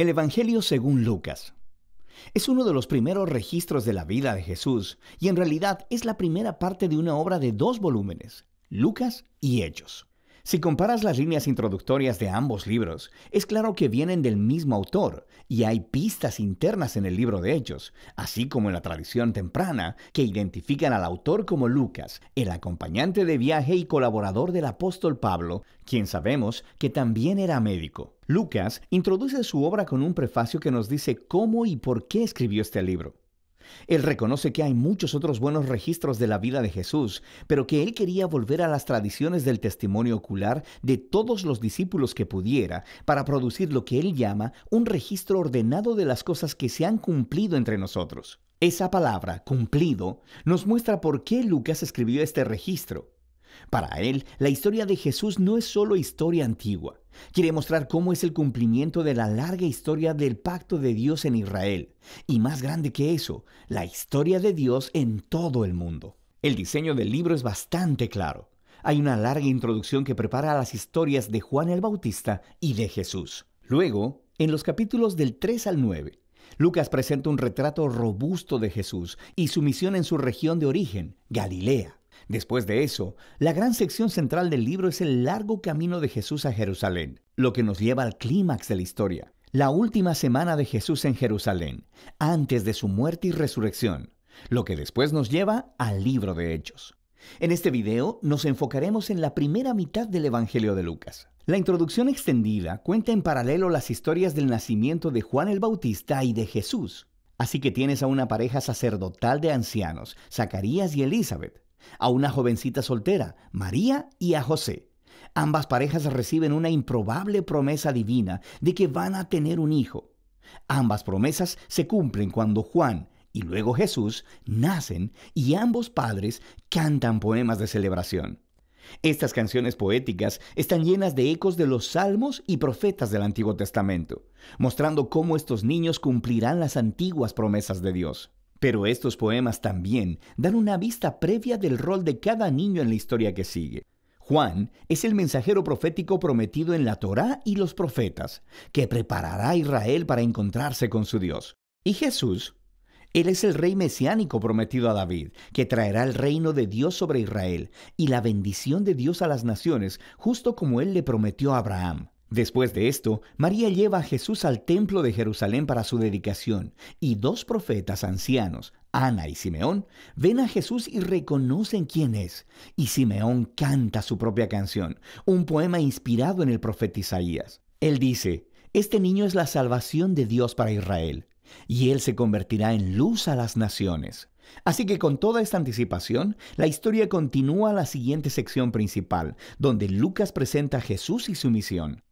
El Evangelio según Lucas. Es uno de los primeros registros de la vida de Jesús y en realidad es la primera parte de una obra de dos volúmenes, Lucas y Hechos. Si comparas las líneas introductorias de ambos libros, es claro que vienen del mismo autor y hay pistas internas en el libro de Hechos, así como en la tradición temprana, que identifican al autor como Lucas, el acompañante de viaje y colaborador del apóstol Pablo, quien sabemos que también era médico. Lucas introduce su obra con un prefacio que nos dice cómo y por qué escribió este libro. Él reconoce que hay muchos otros buenos registros de la vida de Jesús, pero que él quería volver a las tradiciones del testimonio ocular de todos los discípulos que pudiera para producir lo que él llama un registro ordenado de las cosas que se han cumplido entre nosotros. Esa palabra, cumplido, nos muestra por qué Lucas escribió este registro. Para él, la historia de Jesús no es solo historia antigua. Quiere mostrar cómo es el cumplimiento de la larga historia del pacto de Dios en Israel. Y más grande que eso, la historia de Dios en todo el mundo. El diseño del libro es bastante claro. Hay una larga introducción que prepara las historias de Juan el Bautista y de Jesús. Luego, en los capítulos del 3 al 9, Lucas presenta un retrato robusto de Jesús y su misión en su región de origen, Galilea. Después de eso, la gran sección central del libro es el largo camino de Jesús a Jerusalén, lo que nos lleva al clímax de la historia, la última semana de Jesús en Jerusalén, antes de su muerte y resurrección, lo que después nos lleva al libro de Hechos. En este video nos enfocaremos en la primera mitad del Evangelio de Lucas. La introducción extendida cuenta en paralelo las historias del nacimiento de Juan el Bautista y de Jesús. Así que tienes a una pareja sacerdotal de ancianos, Zacarías y Elizabeth, a una jovencita soltera, María, y a José. Ambas parejas reciben una improbable promesa divina de que van a tener un hijo. Ambas promesas se cumplen cuando Juan y luego Jesús nacen y ambos padres cantan poemas de celebración. Estas canciones poéticas están llenas de ecos de los salmos y profetas del Antiguo Testamento, mostrando cómo estos niños cumplirán las antiguas promesas de Dios. Pero estos poemas también dan una vista previa del rol de cada niño en la historia que sigue. Juan es el mensajero profético prometido en la Torá y los profetas, que preparará a Israel para encontrarse con su Dios. Y Jesús, él es el rey mesiánico prometido a David, que traerá el reino de Dios sobre Israel y la bendición de Dios a las naciones, justo como él le prometió a Abraham. Después de esto, María lleva a Jesús al templo de Jerusalén para su dedicación, y dos profetas ancianos, Ana y Simeón, ven a Jesús y reconocen quién es, y Simeón canta su propia canción, un poema inspirado en el profeta Isaías. Él dice, Este niño es la salvación de Dios para Israel, y él se convertirá en luz a las naciones. Así que con toda esta anticipación, la historia continúa a la siguiente sección principal, donde Lucas presenta a Jesús y su misión.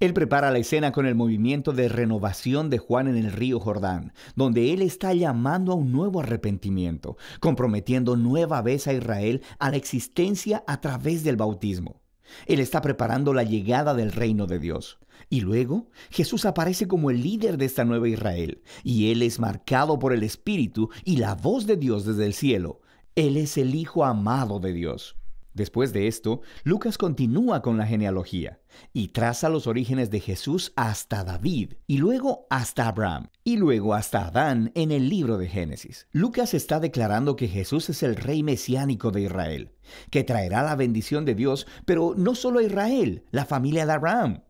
Él prepara la escena con el movimiento de renovación de Juan en el río Jordán, donde él está llamando a un nuevo arrepentimiento, comprometiendo nueva vez a Israel a la existencia a través del bautismo. Él está preparando la llegada del reino de Dios. Y luego Jesús aparece como el líder de esta nueva Israel, y él es marcado por el Espíritu y la voz de Dios desde el cielo. Él es el Hijo amado de Dios. Después de esto, Lucas continúa con la genealogía y traza los orígenes de Jesús hasta David y luego hasta Abraham y luego hasta Adán en el libro de Génesis. Lucas está declarando que Jesús es el rey mesiánico de Israel, que traerá la bendición de Dios, pero no solo a Israel, la familia de Abraham.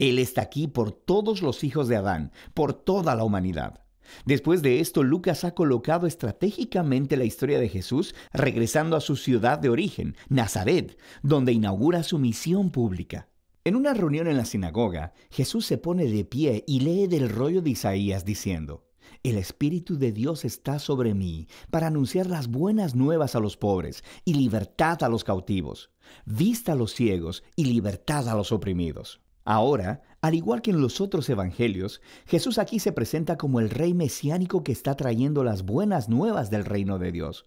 Él está aquí por todos los hijos de Adán, por toda la humanidad. Después de esto, Lucas ha colocado estratégicamente la historia de Jesús regresando a su ciudad de origen, Nazaret, donde inaugura su misión pública. En una reunión en la sinagoga, Jesús se pone de pie y lee del rollo de Isaías diciendo, El Espíritu de Dios está sobre mí para anunciar las buenas nuevas a los pobres y libertad a los cautivos, vista a los ciegos y libertad a los oprimidos. Ahora, al igual que en los otros evangelios, Jesús aquí se presenta como el rey mesiánico que está trayendo las buenas nuevas del reino de Dios.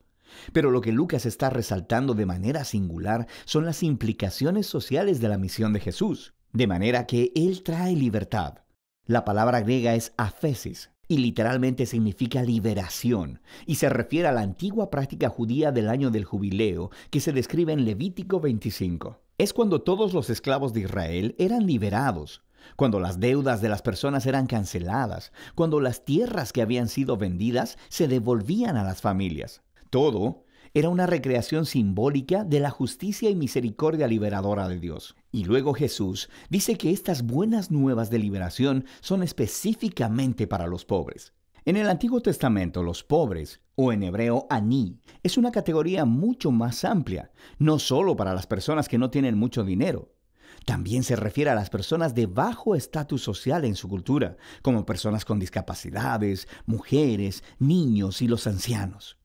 Pero lo que Lucas está resaltando de manera singular son las implicaciones sociales de la misión de Jesús, de manera que Él trae libertad. La palabra griega es afesis y literalmente significa liberación, y se refiere a la antigua práctica judía del año del jubileo que se describe en Levítico 25 es cuando todos los esclavos de Israel eran liberados, cuando las deudas de las personas eran canceladas, cuando las tierras que habían sido vendidas se devolvían a las familias. Todo era una recreación simbólica de la justicia y misericordia liberadora de Dios. Y luego Jesús dice que estas buenas nuevas de liberación son específicamente para los pobres. En el Antiguo Testamento, los pobres, o en hebreo aní, es una categoría mucho más amplia, no solo para las personas que no tienen mucho dinero. También se refiere a las personas de bajo estatus social en su cultura, como personas con discapacidades, mujeres, niños y los ancianos.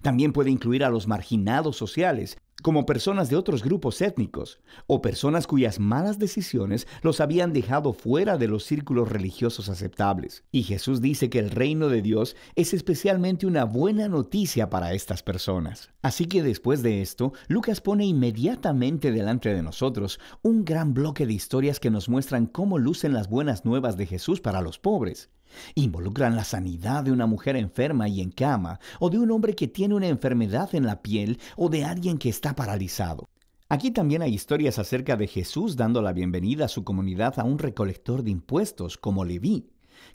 También puede incluir a los marginados sociales, como personas de otros grupos étnicos o personas cuyas malas decisiones los habían dejado fuera de los círculos religiosos aceptables. Y Jesús dice que el reino de Dios es especialmente una buena noticia para estas personas. Así que después de esto, Lucas pone inmediatamente delante de nosotros un gran bloque de historias que nos muestran cómo lucen las buenas nuevas de Jesús para los pobres. Involucran la sanidad de una mujer enferma y en cama, o de un hombre que tiene una enfermedad en la piel, o de alguien que está paralizado. Aquí también hay historias acerca de Jesús dando la bienvenida a su comunidad a un recolector de impuestos como Leví,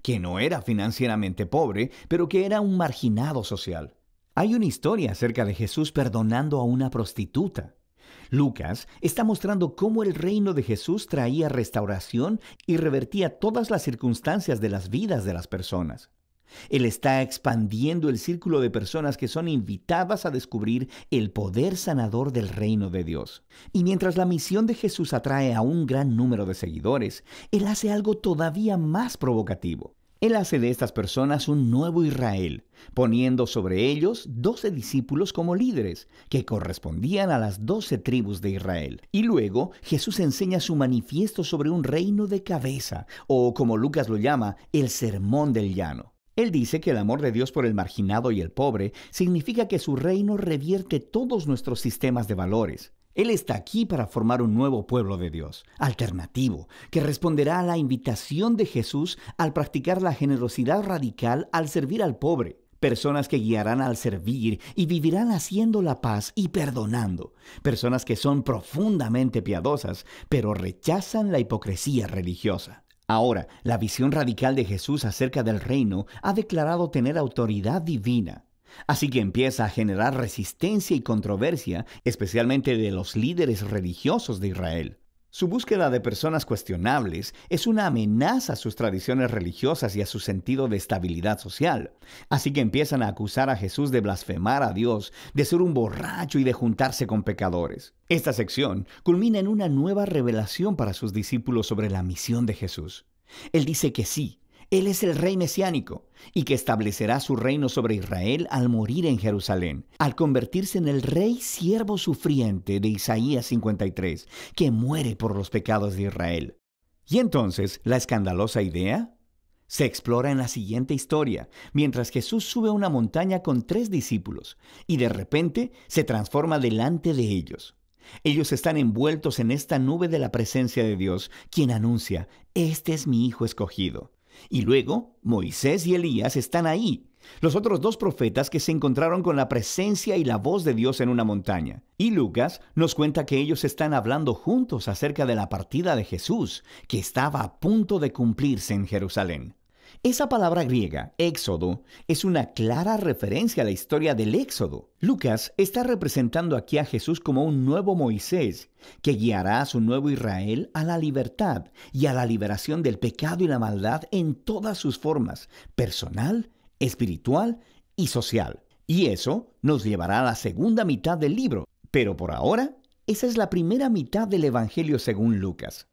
que no era financieramente pobre, pero que era un marginado social. Hay una historia acerca de Jesús perdonando a una prostituta. Lucas está mostrando cómo el reino de Jesús traía restauración y revertía todas las circunstancias de las vidas de las personas. Él está expandiendo el círculo de personas que son invitadas a descubrir el poder sanador del reino de Dios. Y mientras la misión de Jesús atrae a un gran número de seguidores, Él hace algo todavía más provocativo. Él hace de estas personas un nuevo Israel, poniendo sobre ellos doce discípulos como líderes, que correspondían a las doce tribus de Israel. Y luego Jesús enseña su manifiesto sobre un reino de cabeza, o como Lucas lo llama, el sermón del llano. Él dice que el amor de Dios por el marginado y el pobre significa que su reino revierte todos nuestros sistemas de valores. Él está aquí para formar un nuevo pueblo de Dios, alternativo, que responderá a la invitación de Jesús al practicar la generosidad radical al servir al pobre. Personas que guiarán al servir y vivirán haciendo la paz y perdonando. Personas que son profundamente piadosas, pero rechazan la hipocresía religiosa. Ahora, la visión radical de Jesús acerca del reino ha declarado tener autoridad divina. Así que empieza a generar resistencia y controversia, especialmente de los líderes religiosos de Israel. Su búsqueda de personas cuestionables es una amenaza a sus tradiciones religiosas y a su sentido de estabilidad social. Así que empiezan a acusar a Jesús de blasfemar a Dios, de ser un borracho y de juntarse con pecadores. Esta sección culmina en una nueva revelación para sus discípulos sobre la misión de Jesús. Él dice que sí, él es el rey mesiánico y que establecerá su reino sobre Israel al morir en Jerusalén, al convertirse en el rey siervo sufriente de Isaías 53, que muere por los pecados de Israel. Y entonces, la escandalosa idea se explora en la siguiente historia, mientras Jesús sube a una montaña con tres discípulos y de repente se transforma delante de ellos. Ellos están envueltos en esta nube de la presencia de Dios, quien anuncia, Este es mi Hijo escogido, y luego Moisés y Elías están ahí, los otros dos profetas que se encontraron con la presencia y la voz de Dios en una montaña. Y Lucas nos cuenta que ellos están hablando juntos acerca de la partida de Jesús, que estaba a punto de cumplirse en Jerusalén. Esa palabra griega, éxodo, es una clara referencia a la historia del éxodo. Lucas está representando aquí a Jesús como un nuevo Moisés, que guiará a su nuevo Israel a la libertad y a la liberación del pecado y la maldad en todas sus formas, personal, espiritual y social. Y eso nos llevará a la segunda mitad del libro. Pero por ahora, esa es la primera mitad del Evangelio según Lucas.